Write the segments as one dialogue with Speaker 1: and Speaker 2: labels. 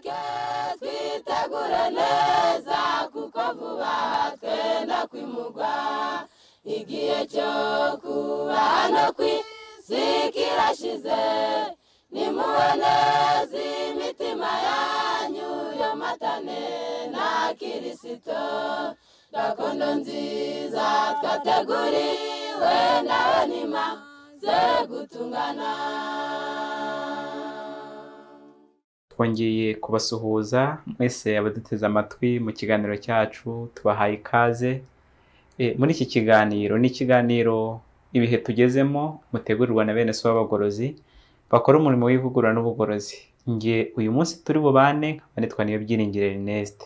Speaker 1: twubake twitegure neza kuko vuba twenda kwimugwa igihe cyo kuba hano ku isi kirashize nimubaneze imitima yanyu yomatane na kirisito gakondo nziza twateguriwe nawe nimaze gutungana twongeye kubasuhuza mwese abaduteze amatwi mu kiganiro cyacu tubahaye ikaze e, muri iki kiganiro ni ikiganiro ibihe tugezemo mutegurirwa na bene so b'abagorozi bakora umurimo w'ivugurura n'ubugorozi nge uyu munsi turi bubane nitwa niyo byiringiro Ernest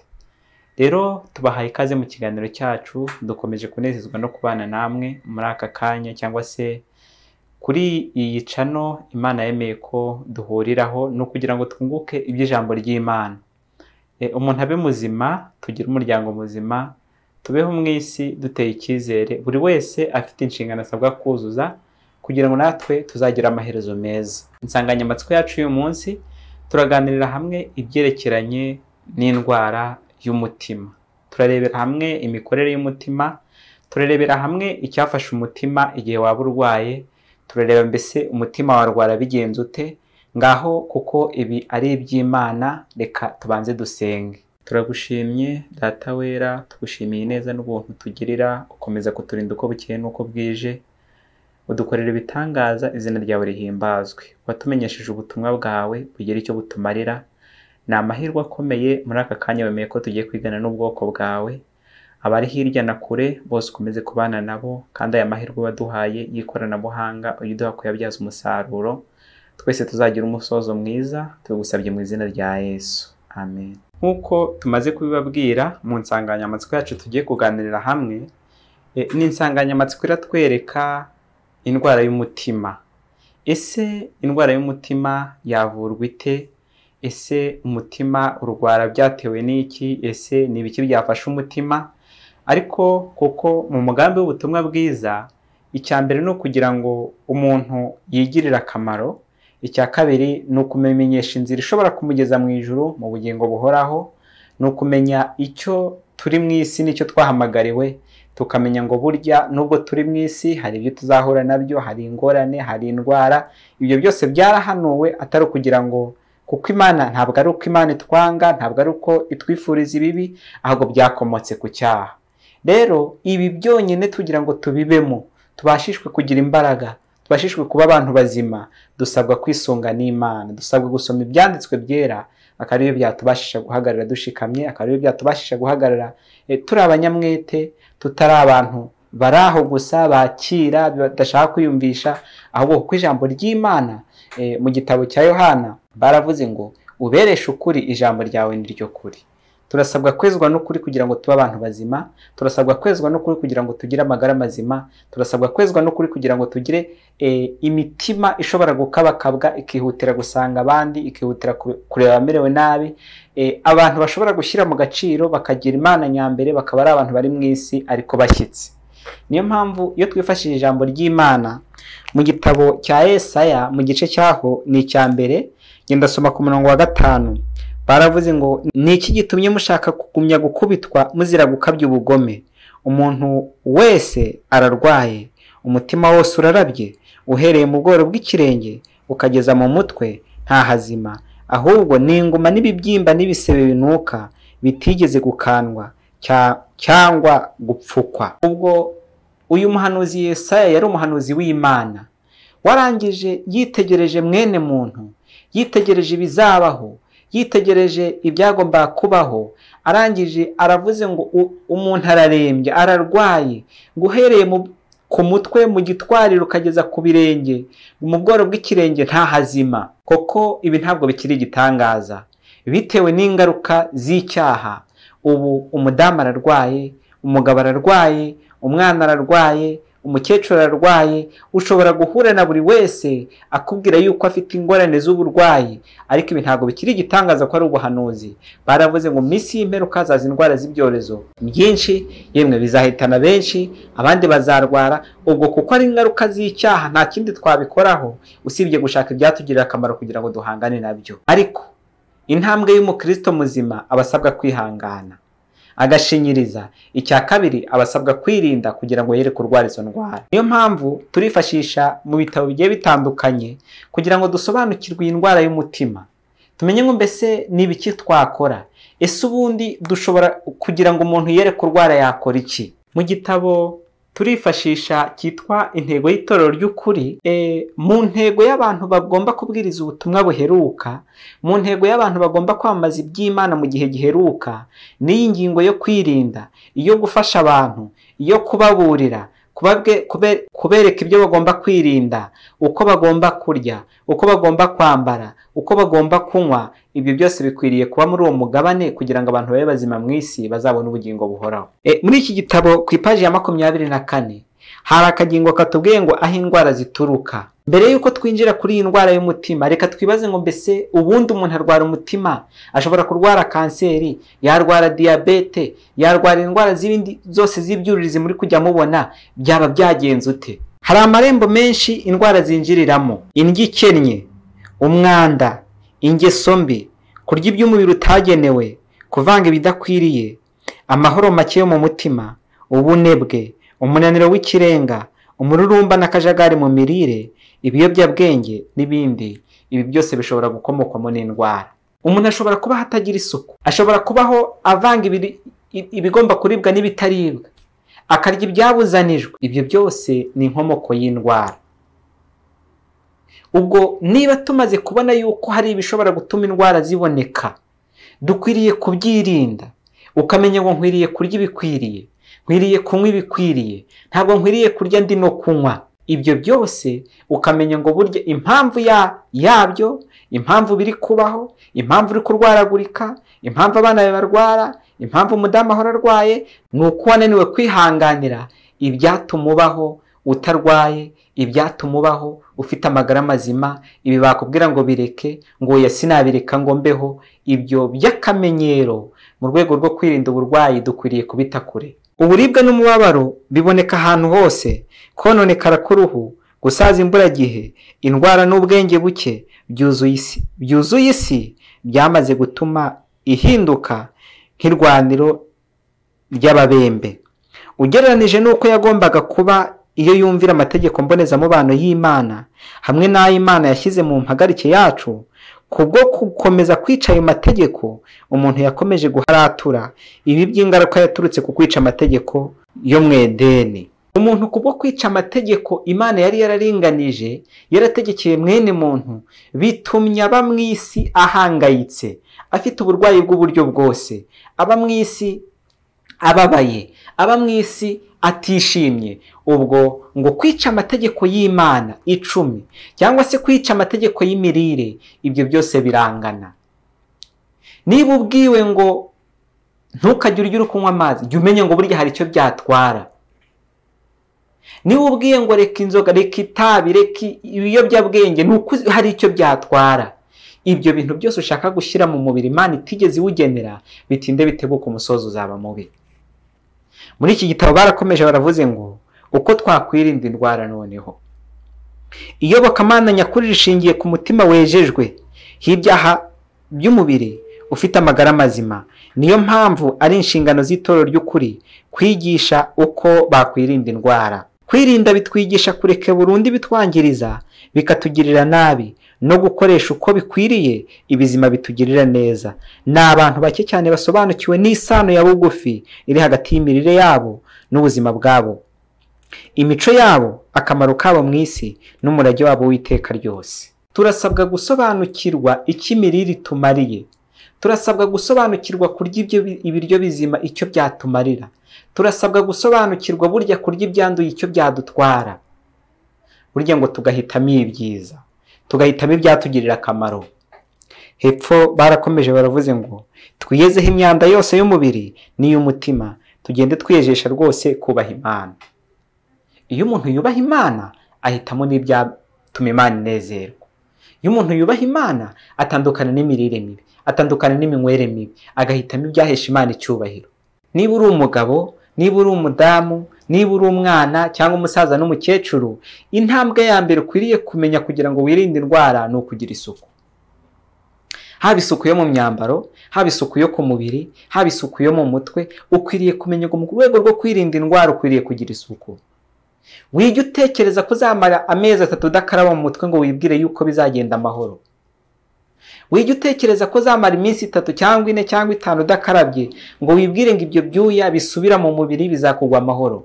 Speaker 1: rero tubahaye ikaze mu kiganiro cyacu dukomeje kunezezwa no kubana namwe muri aka kanya cyangwa se kuri iyi cano imana yemeye ko duhuriraho ni ukugira ngo twunguke iby'ijambo ry'imana e, umuntu abe muzima tugire umuryango muzima tubeho mu isi duteye icyizere buri wese afite inshingano asabwa kuzuza kugira ngo natwe tuzagire amaherezo meza insanganyamatsiko yacu y'uyu munsi turaganirira hamwe ibyerekeranye n'indwara y'umutima turarebera hamwe imikorere y'umutima turarebera hamwe icyafasha umutima igihe waba urwaye turareba mbese umutima warwara bigenze ute ngaho kuko ibi ari iby'imana reka tubanze dusenge turagushimye data wera tugushimiye neza n'ubuntu tugirira ukomeza kuturinda uko bukeye n'uko bwije udukorera ibitangaza izina ryawe rihimbazwe watumenyesheje ubutumwa bwawe bugira icyo butumarira ni amahirwe akomeye muri aka kanya wemeye ko tugiye kwigana n'ubwoko bwawe abari hirya na kure bose ukomeze kubana nabo kandi aya mahirwe waduhaye y'ikoranabuhanga uyiduha kuyabyaza umusaruro twese tuzagira umusozo mwiza tubigusabye mu izina rya yesu amen nk'uko tumaze kubibabwira mu nsanganyamatsiko yacu tugiye kuganirira hamwe eh, ni insanganyamatsiko iratwereka indwara y'umutima ese indwara y'umutima yavurwa ite ese umutima urwara byatewe n'iki ese ni ibiki byafashe umutima ariko kuko mu mugambi w'ubutumwa bwiza icya mbere ni ukugira ngo umuntu yigirire akamaro icya kabiri ni ukumenyesha inzira ishobora kumugeza mu ijuru mu bugingo buhoraho ni ukumenya icyo turi mu isi nicyo twahamagariwe tukamenya ngo burya nubwo turi mu isi hari ibyo tuzahura nabyo hari ingorane hari indwara ibyo byose byarahanuwe atari ukugira ngo kuko imana ntabwo ari uko imana itwanga ntabwo ari uko itwifuriza ibibi ahubwo byakomotse ku cyaha rero ibi byonyine tugira ngo tubibemo tubashishwe kugira imbaraga tubashishwe kuba abantu bazima dusabwa kwisunga n'imana dusabwa gusoma ibyanditswe byera akaba ariyo byatubashisha guhagarara dushikamye akaba ariyo byatubashisha guhagarara eh, turi abanyamwete tutari abantu bari aho gusa bakira badashaka kwiyumvisha ahubwo kuko ijambo ry'imana eh, mu gitabo cya yohana baravuze ngo ubereshe ukuri ijambo ryawe ni ryo kuri turasabwa kwezwa n'ukuri kugira ngo tube abantu bazima turasabwa kwezwa n'ukuri kugira ngo tugire amagara mazima turasabwa kwezwa n'ukuri kugira ngo tugire eh, imitima ishobora gukabakabwa ikihutira gusanga abandi ikihutira kureba abamerewe nabi eh, abantu bashobora gushyira mu gaciro bakagira imana nyambere bakaba ari abantu bari mu isi ariko bashyitse niyo mpamvu iyo twifashishije ijambo ry'imana mu gitabo cya esaya mu gice cyaho ni icya mbere genda asoma ku murongo wa gatanu baravuze ngo ni iki gitumye mushaka kugumya gukubitwa muzira gukabya ubugome umuntu wese ararwaye umutima wose urarabye uhereye mu bworo bw'ikirenge ukageza mu mutwe nta hazima ahubwo ni inguma n'ibibyimba n'ibisebe binuka bitigeze gukandwa cyangwa gupfukwa ubwo uyu muhanuzi Yesaya yari umuhanuzi w'imana warangije yitegereje mwene muntu yitegereje ibizabaho yitegereje ibyagombaga kubaho arangije aravuze ngo umuntu ararembye ararwaye ngo uhereye ku mutwe mu gitwariro ukageza ku birenge mu bworo bw'ikirenge nta hazima koko ibi ntabwo bikiri igitangaza bitewe n'ingaruka z'icyaha ubu umudamu ararwaye umugabo ararwaye umwana ararwaye umukecuru ararwaye ushobora guhura na buri wese akubwira yuko afite ingorane z'uburwayi ariko ibi ntabwo bikiri igitangaza ko ari ubuhanuzi baravuze ngo mu minsi y'imperuka hazaza indwara z'ibyorezo byinshi yemwe bizahitana benshi abandi bazarwara ubwo kuko ari ingaruka z'icyaha nta kindi twabikoraho usibye gushaka ibyatugirira akamaro kugira ngo duhangane nabyo ariko intambwe y'umukristo muzima abasabwa kwihangana agashinyiriza icya kabiri abasabwa kwirinda kugira ngo yere kurwara izo ndwara niyo mpamvu turifashisha mu bitabo bigiye bitandukanye kugira ngo dusobanukirwe indwara y'umutima tumenye ngo mbese ni ibiki twakora ese ubundi dushobora kugira ngo umuntu yere kurwara yakora iki mu gitabo turifashisha cyitwa intego y'itorero ry'ukuri e, mu ntego y'abantu bagomba kubwiriza ubutumwa buheruka mu ntego y'abantu bagomba kwamamaza iby'imana mu gihe giheruka n'iyi ngingo yo kwirinda iyo gufasha abantu iyo kubaburira kubereka ibyo bagomba kwirinda uko bagomba kurya uko bagomba kwambara uko bagomba kunywa ibyo byose bikwiriye kuba muri uwo mugabane kugira ngo abantu babe bazima mu isi bazabone ubugingo buhoraho eh, muri iki gitabo ku ipaji ya makumyabiri na kane hari akagingo katubwiye ngo aho indwara zituruka mbere y'uko twinjira kuri iyi ndwara y'umutima reka twibaze ngo mbese ubundi umuntu arwara umutima ashobora kurwara kanseri yarwara diyabete yarwara indwara z'ibindi zose z'ibyuririzi muri kujya mubona byaba byagenze ute hari amarembo menshi indwara zinjiriramo indyo ikennye umwanda ingeso mbi kurya ibyo umubiri utagenewe kuvanga ibidakwiriye amahoro make yo mu mutima ubunebwe umunaniro w'ikirenga umururumba n'akajagari mu mirire ibiyobyabwenge n'ibindi ibi byose bishobora gukomokwamo n'indwara umuntu ashobora kuba atagira isuku ashobora kubaho avanga ibigomba kuribwa n'ibitaribwa akarya ibyabuzanijwe ibyo byose ni inkomoko y'indwara ubwo niba tumaze kubona yuko hari ibishobora gutuma indwara ziboneka dukwiriye kubyirinda ukamenya ngo nkwiriye kurya ibikwiriye nkwiriye kunywa ibikwiriye ntabwo nkwiriye kurya ndi no kunywa ibyo byose ukamenya ngo burya impamvu ya yabyo impamvu biri kubaho impamvu uri kurwaragurika impamvu abana be barwara impamvu umudamu ahora arwaye ni uko wananiwe kwihanganira ibyatuma ubaho utarwaye ibyatuma ubaho ufite amagara mazima ibi bakubwira ngo bireke ngo oya sinabireka ngo mbeho ibyo by'akamenyero mu rwego rwo kwirinda uburwayi dukwiriye kubita kure uburibwe n'umubabaro biboneka ahantu hose kononekara k'uruhu gusaza imburagihe indwara n'ubwenge buke byuzuye isi byuzuye isi byamaze gutuma ihinduka nk'irwaniro ry'ababembe ugereranije n'uko yagombaga kuba iyo yumvira amategeko mbonezamubano y'imana hamwe n'ay'imana yashyize mu mpagarike yacu kubwo gukomeza kwica ayo mategeko umuntu yakomeje guharatura ibi by'ingaruka yaturutse ku kwica amategeko yo mu edeni umuntu kubwo kwica amategeko imana yari yararinganije yarategekeye mwene muntu bitumye aba mu isi ahangayitse afite uburwayi bw'uburyo bwose aba mu isi ababaye aba mu isi atishimye ubwo ngo kwica amategeko y'imana icumi cyangwa se kwica amategeko y'imirire ibyo byose birangana niba ubwiwe ngo ntukajye urya kunywa amazi jya umenye ngo burya hari icyo byatwara niba ubwiye ngo reka inzoga reka itabi reka ibiyobyabwenge hari icyo byatwara ibyo bintu byose ushaka gushyira mu mubiri imana itigeze iwugenera bitinde biteguka umusozi uzaba mubi muri iki gitabo barakomeje baravuze ngo uko twakwirinda indwara noneho iyobokamana nyakuri rishingiye ku mutima wejejwe h'ibyaha by'umubiri ufite amagara mazima niyo mpamvu ari inshingano z'itorero ry'ukuri kwigisha uko bakwirinda indwara kwirinda bitwigisha kureka burundu ibitwangiriza bikatugirira nabi no gukoresha uko bikwiriye ibizima bitugirira neza ni abantu bake cyane basobanukiwe n'isano ya bugufi iri hagati y'imirire yabo n'ubuzima bwabo imico yabo akamaro kabo mu isi n'umurage wabo w'iteka ryose turasabwa gusobanukirwa icyo imirire itumariye turasabwa gusobanukirwa kurya ibiryo bizima icyo byatumarira turasabwa gusobanukirwa burya kurya ibyanduye icyo byadutwara burya ngo tugahitamo ibyiza tugahitamo ibyatugirira akamaro hepfo barakomeje baravuze ngo twiyezeho imyanda yose y'umubiri n'iy'umutima tugende twiyejesha rwose kubaha imana iyo umuntu yubaha imana ahitamo n'ibyatuma imana inezerwa iyo umuntu yubaha imana atandukana n'imirire mibi atandukana n'iminywere mibi agahitamo ibyahesha imana icyubahiro niba uri umugabo niba uri umudamu niba uri umwana cyangwa umusaza n'umukecuru intambwe ya mbere ukwiriye kumenya kugira ngo wirinde indwara ni ukugira isuku haba isuku yo mu myambaro haba isuku yo ku mubiri haba isuku yo mu mutwe ukwiriye kumenya mu rwego rwo kwirinda indwara ukwiriye kugira isuku wijya utekereza ko kuzamara amezi atatu udakaraba mu mutwe ngo wibwire yuko bizagenda amahoro wijya utekereza ko zamara iminsi itatu cyangwa ine cyangwa itanu udakarabye ngo wibwire ngo ibyo byuya bisubira mu mubiri bizakugwa amahoro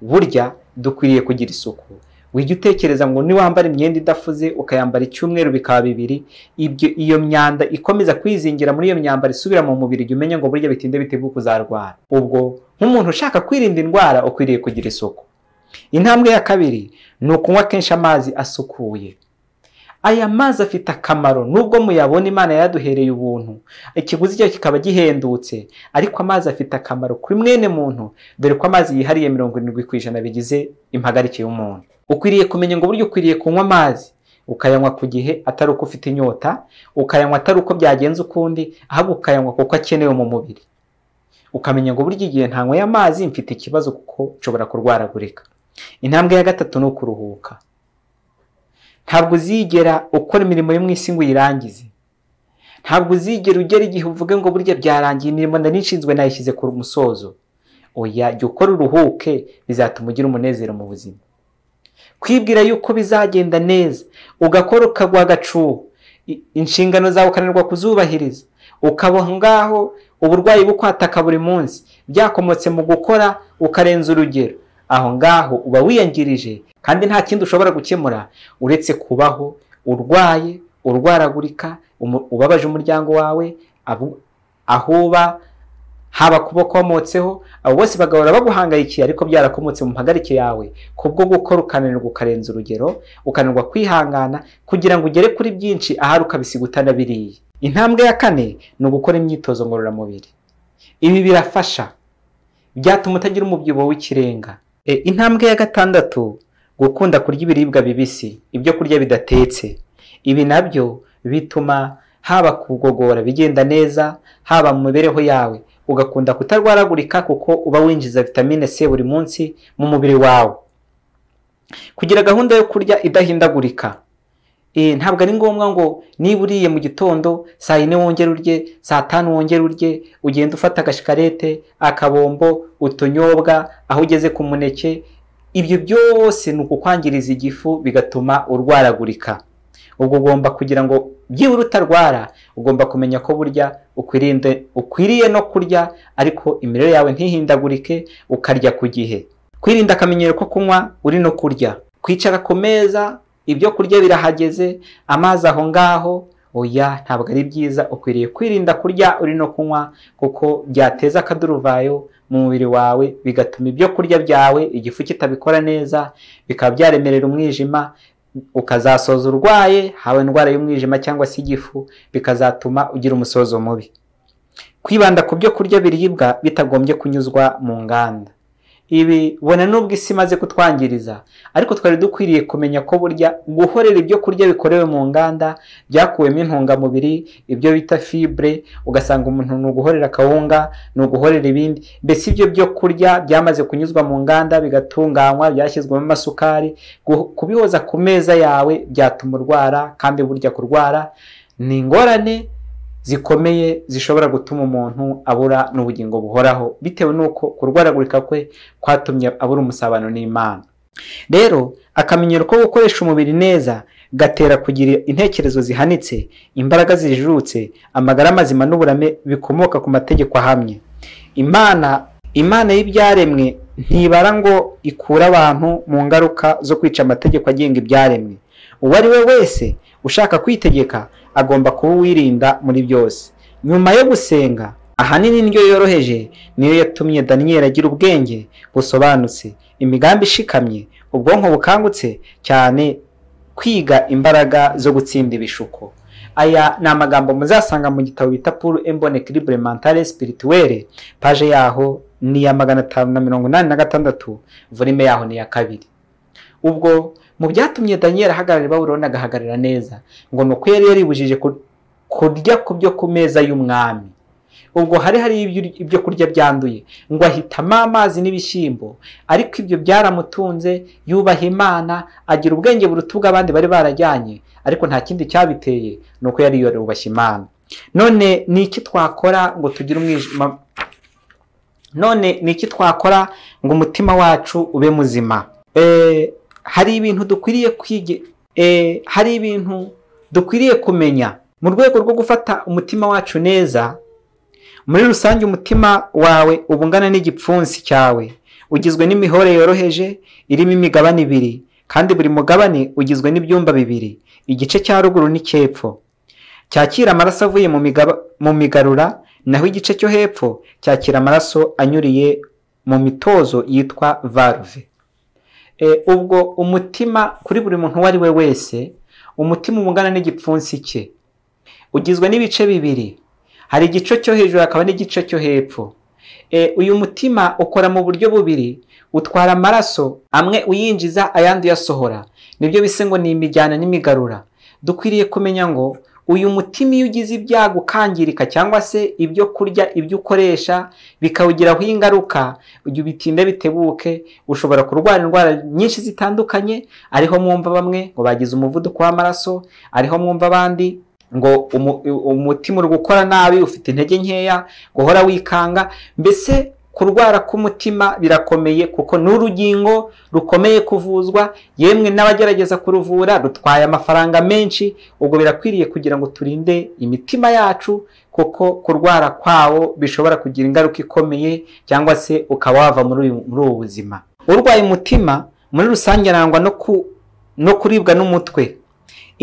Speaker 1: burya dukwiriye kugira isuku wijya utekereza ngo niwambara imyenda idafuze ukayambara icyumweru bikaba bibiri ibyo iyo myanda ikomeza kwizingira muri iyo myambaro isubira mu mubiri jya umenya ngo burya bitinde biteguye kuzarwara ubwo nk'umuntu ushaka kwirinda indwara ukwiriye kugira isuku intambwe ya kabiri ni ukunywa kenshi amazi asukuye aya mazi afite akamaro nubwo muyabona imana yaduhereye ubuntu ikiguzi cyayo kikaba gihendutse ariko amazi afite akamaro kuri mwene muntu dore ko amazi yihariye mirongo irindwi ku ijana bigize impagarike y'umuntu ukwiriye kumenya ngo uburyo ukwiriye kunywa amazi ukayanywa ku gihe atari uko ufite inyota ukayanywa atari uko byagenze ukundi ahubwo ukayanywa kuko akenewe mu mubiri ukamenya ngo burya igihe ntanyweye amazi mfite ikibazo kuko nshobora kurwaragurika intambwe ya gatatu ni ukuruhuka ntabwo uzigera ukora imirimo yo mu isi ngo uyirangize ntabwo uzigera ugera igihe uvuge ngo burya byarangiye imirimo narinshinzwe nayishyize ku musozo oya jya ukora uruhuke bizatuma ugira umunezero mu buzima kwibwira yuko bizagenda neza ugakora ukagwa agacuho inshingano zawe ukananirwa kuzubahiriza ukaba ngaho uburwayi bukwataka buri munsi byakomotse mu gukora ukarenza urugero aho ngaho uba wiyangirije kandi nta kindi ushobora gukemura uretse kubaho urwaye urwaragurika ubabaje umuryango wawe aho uba haba kuba komotseho abo bose bagahora baguhangayikiye ariko byarakomotse mu mpagarike yawe kubwo gukora ukananirwa ukarenza urugero ukananirwa kwihangana kugira ngo ugere kuri byinshi ahari ukabisigutana biriya intambwe ya kane ni ugukora imyitozo ngororamubiri ibi birafasha byatuma utagira umubyibuho w'ikirenga E, intambwe ya gatandatu gukunda kurya ibiribwa bibisi ibyo kurya bidatetse ibi nabyo bituma haba kugogora bigenda neza haba mu mibereho yawe ugakunda kutarwaragurika kuko uba winjiza vitamine c buri munsi mu mubiri wawe kugira gahunda yo kurya idahindagurika Eh, ntabwo ari ngombwa ngo niba uriye mu gitondo saa yine wongere urye saa tanu wongere urye ugenda ufata agashikarete akabombo utunyobwa aho ugeze ku muneke ibyo byose ni ukukwangiriza igifu bigatuma urwaragurika ubwo ugomba kugira ngo byibura utarwara ugomba kumenya ko burya ukwiriye no kurya ariko imirire yawe ntihindagurike ukarya ku gihe kwirinda akamenyero ko kunywa uri no kurya kwicara ku meza ibyo kurya birahageze amazi aho ngaho oya ntabwo ari byiza ukwiriye kwirinda kurya uri no kunywa kuko byateza akaduruvayo mu mubiri wawe bigatuma ibyo kurya byawe igifu kitabikora neza bikaba byaremerera umwijima ukazasoza urwaye hawe indwara y'umwijima cyangwa se igifu bikazatuma ugira umusozo mubi kwibanda ku byo kurya biribwa bitagombye kunyuzwa mu nganda ibi bona n'ubwo isi imaze kutwangiriza ariko twari dukwiriye kumenya ko burya guhorera ibyo kurya bikorewe mu nganda byakuwemo intungamubiri ibyo bita fibre ugasanga umuntu ni uguhorera akawunga ni uguhorera ibindi mbese ibyo byo kurya byamaze kunyuzwa mu nganda bigatunganywa byashyizwemo amasukari kubihoza ku meza yawe byatuma urwara kandi burya kurwara ni ingorane zikomeye zishobora gutuma umuntu abura n'ubugingo buhoraho bitewe n'uko kurwaragurika kwe kwatumye abura umusabano n'imana rero akamenyero ko gukoresha umubiri neza gatera kugira intekerezo zihanitse imbaraga zijijutse amagara mazima n'uburame bikomoka ku mategeko ahamye imana imana y'ibyaremwe ntibara ngo ikura abantu mu ngaruka zo kwica amategeko agenga ibyaremwe uwo ari we wese ushaka kwitegeka agomba kuba uwirinda muri byose nyuma yo gusenga ahanini indyo yoroheje niyo yatumye daniyeli agira ubwenge busobanutse imigambi ishikamye ubwonko bukangutse cyane kwiga imbaraga zo gutsinda ibishuko aya ni amagambo muzasanga mu gitabo bita puru embone kiribure mantare sipirituwere paje yaho ni iya magana atanu na mirongo inani na gatandatu volume yaho ni iya kabiri ubwo mu byatumye daniyeli ahagararira bawuroni agahagarara neza ngo ni uko yari yaribujije kurya ku byo ku meza y'umwami ubwo hari hari ibyo kurya byanduye ngo ahitamo amazi n'ibishyimbo ariko ibyo byaramutunze yubaha imana agira ubwenge buruta abandi bari barajyanye ariko nta kindi cyabiteye ni uko yari yubashye imana none ni iki twakora ngo tugire umwijima none ni iki twakora ngo umutima wacu ube muzima eh, hari ibintu dukwiriye kwiga eh, hari ibintu dukwiriye kumenya mu rwego rwo gufata umutima wacu neza muri rusange umutima wawe uba ungana n'igipfunsi cyawe ugizwe n'imihore yoroheje irimo imigabane ibiri kandi buri mugabane ugizwe n'ibyumba bibiri igice cya ruguru n'icyepfo cyakira amaraso avuye mu migarura naho igice cyo hepfo cyakira amaraso anyuriye mu mitozo yitwa varuve Eh, ubwo umutima kuri buri muntu uwo ari we wese umutima umugana n'igipfunsi cye ugizwe n'ibice bibiri hari igice cyo hejuru hakaba n'igice cyo hepfo eh, uyu mutima ukora mu buryo bubiri utwara amaraso amwe uyinjiza ayandi uyasohora nibyo bise ngo ni imijyana n'imigarura dukwiriye kumenya ngo uyu mutima iyo ugize ibyago ukangirika cyangwa se ibyo kurya ibyo ukoresha bikawugiraho ingaruka ujya ubitinda bitebuke ushobora kurwara indwara nyinshi zitandukanye ariho mwumva bamwe ngo bagize umuvuduko w'amaraso ariho mwumva abandi ngo umutima uri gukora nabi ufite intege nkeya guhora wikanga mbese kurwara k'umutima birakomeye kuko ni urugingo rukomeye kuvuzwa yemwe n'abagerageza kuruvura rutwaye amafaranga menshi ubwo birakwiriye kugira ngo turinde imitima yacu kuko kurwara kwawo bishobora kugira ingaruka ikomeye cyangwa se ukaba wava muri ubu buzima urwaye umutima muri rusange arangwa no kuribwa n'umutwe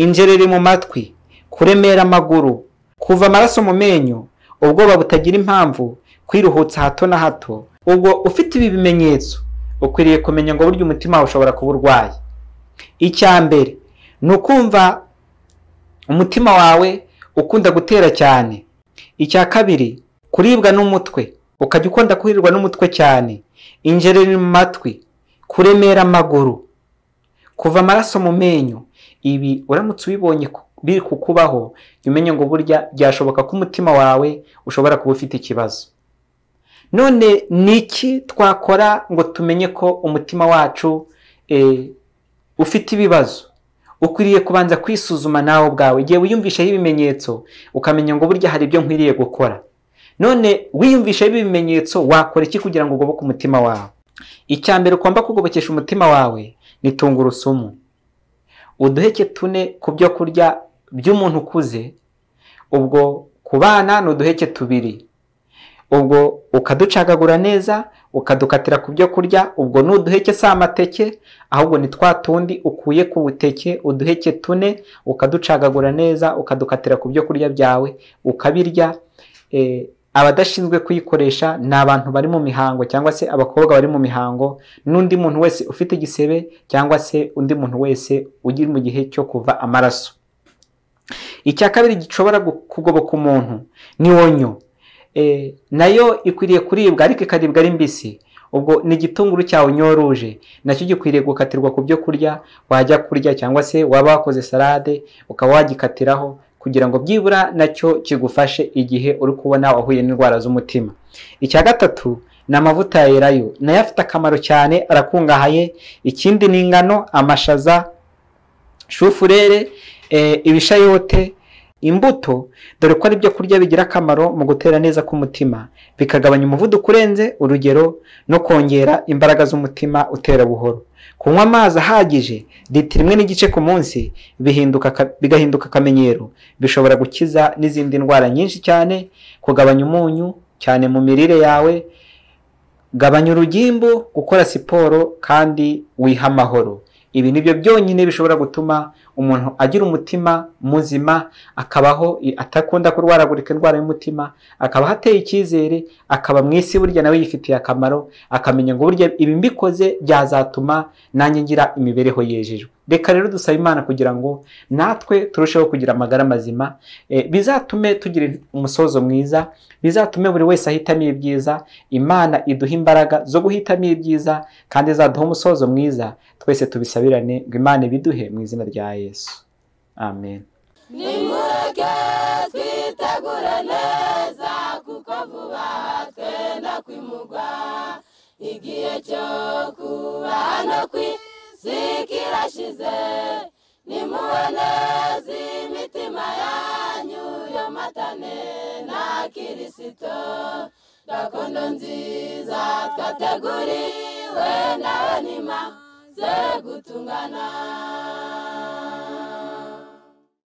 Speaker 1: injereri mu matwi kuremera amaguru kuva amaraso mu menyo ubwoba butagira impamvu kwiruhutsa hato na hato ubwo ufite ibi bimenyetso ukwiriye kumenya ngo burya umutima ushobora kuba urwaye icya mbere ni ukumva umutima wawe ukunda gutera cyane icya kabiri kuribwa n'umutwe ukajya ukunda kurirwa n'umutwe cyane injereri mu matwi kuremera amaguru kuva amaraso mu menyo ibi uramutse ubibonye biri kukubaho umenye ngo burya byashoboka ko umutima wawe ushobora kuba ufite ikibazo none ni iki twakora ngo tumenye ko umutima wacu eh, ufite ibibazo ukwiriye kubanza kwisuzuma nawe ubwawe igihe wiyumvisheho ibimenyetso ukamenya ngo burya hari ibyo nkwiriye gukora none wiyumvishaho ibimenyetso wakora iki kugira ngo ugoboke umutima wawe icya mbere ugomba kugobokesha umutima wawe ni tungurusumu uduheke tune ku byo kurya by'umuntu ukuze ubwo ku bana ni uduheke tubiri ubwo ukaducagagura neza ukadukatira ku byo kurya ubwo ni uduheke si amateke ahubwo ni twa tundi ukuye ku buteke uduheke tune ukaducagagura neza ukadukatira ku byo kurya byawe ukabirya e, abadashinzwe kuyikoresha ni abantu bari mu mihango cyangwa se abakobwa bari mu mihango n'undi muntu wese ufite igisebe cyangwa se undi muntu wese ugiri mu gihe cyo kuva amaraso icya kabiri gishobora kugoboka umuntu ni wonyo Eh, nayo ikwiriye kuribwa ariko ikaribwa ari mbisi ubwo ni igitunguru cyawe unyoruje nacyo gikwiriye gukatirwa ku byo kurya wajya kurya cyangwa se waba wakoze salade ukaba wagikatiraho kugira ngo byibura nacyo kigufashe igihe uri kubona wahuye n'indwara z'umutima icya gatatu ni amavuta ya erayo nayo afite akamaro cyane arakungahaye ikindi ni ingano amashaza shufurere eh, ibishayote imbuto dore ko ari ibyo kurya bigira akamaro mu gutera neza k'umutima bikagabanya umuvuduko urenze urugero no kongera imbaraga z'umutima utera buhoro kunywa amazi ahagije litiro imwe n'igice ku munsi bigahinduka akamenyero bishobora gukiza n'izindi ndwara nyinshi cyane kugabanya umunyu cyane mu mirire yawe gabanya urugimbu gukora siporo kandi wiha amahoro ibi nibyo byonyine bishobora gutuma umuntu agira umutima muzima akabaho atakunda kurwaragurika indwara y'umutima akaba ateye icyizere akaba mu isi burya nawe yifitiye akamaro akamenya ngo burya ibi mbikoze byazatuma nanjye ngira imibereho yejejwe reka rero dusaba imana kugira ngo natwe turusheho kugira amagara mazima eh, bizatume tugira umusozo mwiza bizatume buri wese ahitamo ibyiza imana iduha imbaraga zo guhitamo ibyiza kandi izaduha umusozo mwiza twese tubisabirane ngo imana ibiduhe mu izina rya yesu amen nimwege twitegure neza kuko vuba twenda kwimugwa igihe cyo kuba no ku isi kirashize nimubaneze imitima yanyu yomatane na kirisito gakondo nziza twateguriwe nawe nimaze gutungana